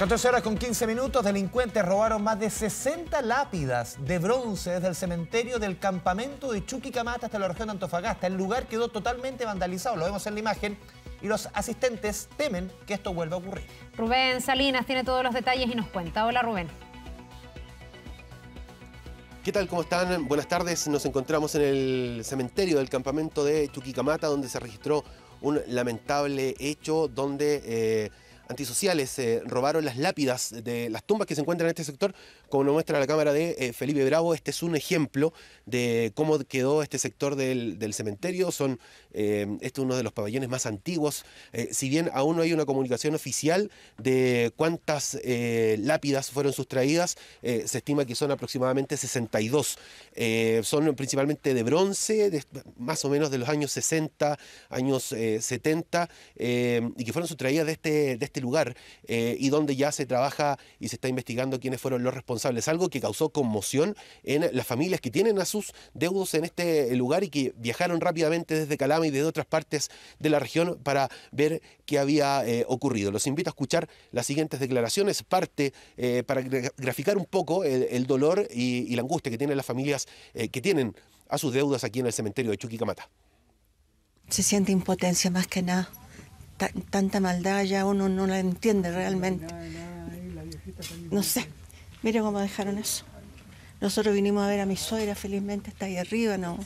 14 horas con 15 minutos, delincuentes robaron más de 60 lápidas de bronce desde el cementerio del campamento de Chuquicamata hasta la región de Antofagasta. El lugar quedó totalmente vandalizado, lo vemos en la imagen, y los asistentes temen que esto vuelva a ocurrir. Rubén Salinas tiene todos los detalles y nos cuenta. Hola Rubén. ¿Qué tal? ¿Cómo están? Buenas tardes. Nos encontramos en el cementerio del campamento de Chuquicamata, donde se registró un lamentable hecho donde... Eh, antisociales, eh, robaron las lápidas de las tumbas que se encuentran en este sector, como lo muestra la cámara de eh, Felipe Bravo, este es un ejemplo de cómo quedó este sector del, cementerio. Son, eh, este es uno de los pabellones más antiguos. Eh, si bien aún no hay una comunicación oficial de cuántas lápidas fueron sustraídas, se estima que son aproximadamente 62. son principalmente de bronce, más o menos de los años 60, años 70, y que fueron sustraídas de este, de este lugar, y donde ya se trabaja y se está investigando quiénes fueron los responsables es algo que causó conmoción en las familias que tienen a sus deudos en este lugar y que viajaron rápidamente desde Calama y desde otras partes de la región para ver qué había eh, ocurrido. Los invito a escuchar las siguientes declaraciones, parte eh, para graficar un poco el, dolor y, la angustia que tienen las familias eh, que tienen a sus deudas aquí en el cementerio de Chuquicamata. Se siente impotencia más que nada. tanta maldad ya uno no la entiende realmente. No sé. Mira cómo dejaron eso. Nosotros vinimos a ver a mi suegra, felizmente está ahí arriba, no,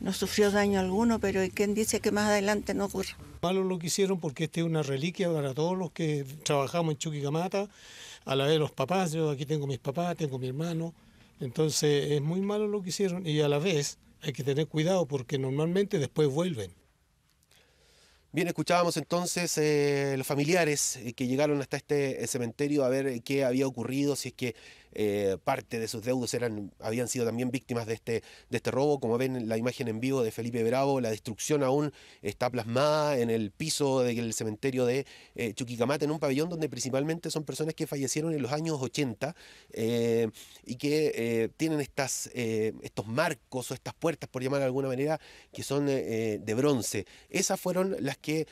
no sufrió daño alguno, pero ¿quién dice que más adelante no ocurra? Malo lo que hicieron porque este es una reliquia para todos los que trabajamos en Chuquicamata, a la vez los papás, yo aquí tengo mis papás, tengo mi hermano, entonces es muy malo lo que hicieron y a la vez hay que tener cuidado porque normalmente después vuelven. Bien, escuchábamos entonces eh, los familiares eh, que llegaron hasta este eh, cementerio a ver eh, qué había ocurrido, si es que eh, parte de sus deudos eran, habían sido también víctimas de este, de este robo. Como ven, la imagen en vivo de Felipe Bravo, la destrucción aún está plasmada en el piso del cementerio de eh, en un pabellón donde principalmente son personas que fallecieron en los años 80 eh, y que eh, tienen estas, estos marcos o estas puertas, por llamar de alguna manera, que son de bronce. Esas fueron las que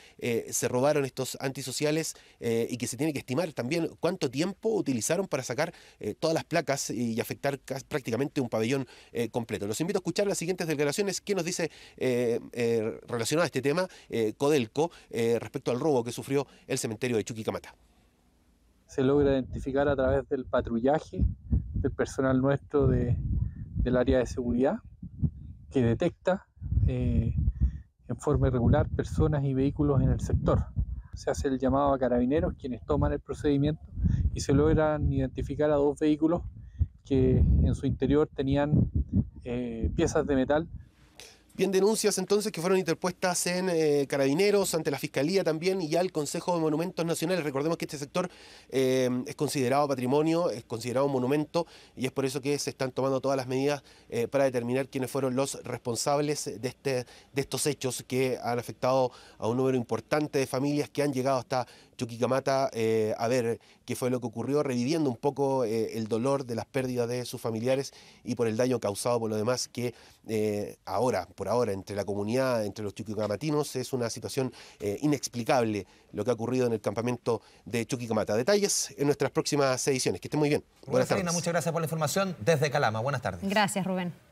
se robaron estos antisociales y que se tiene que estimar también cuánto tiempo utilizaron para sacar las placas y afectar prácticamente un pabellón eh, completo. Los invito a escuchar las siguientes declaraciones que nos dice eh, eh, relacionado a este tema Codelco respecto al robo que sufrió el cementerio de Chuquicamata. Se logra identificar a través del patrullaje del personal nuestro del área de seguridad que detecta en forma irregular personas y vehículos en el sector. Se hace el llamado a carabineros, quienes toman el procedimiento y se logran identificar a dos vehículos que en su interior tenían eh, piezas de metal. Bien, denuncias entonces que fueron interpuestas en eh, Carabineros, ante la Fiscalía también y al Consejo de Monumentos Nacionales. Recordemos que este sector eh, es considerado patrimonio, es considerado monumento y es por eso que se están tomando todas las medidas para determinar quiénes fueron los responsables de, este, de estos hechos que han afectado a un número importante de familias que han llegado hasta Chuquicamata eh, a ver qué fue lo que ocurrió, reviviendo un poco eh, el dolor de las pérdidas de sus familiares y por el daño causado por lo demás que eh, ahora, por ahora, entre la comunidad, entre los chuquicamatinos, es una situación inexplicable lo que ha ocurrido en el campamento de Chuquicamata. Detalles en nuestras próximas ediciones. Que estén muy bien. Buenas tardes. muchas gracias por la información desde Calama. Buenas tardes. Gracias, Rubén.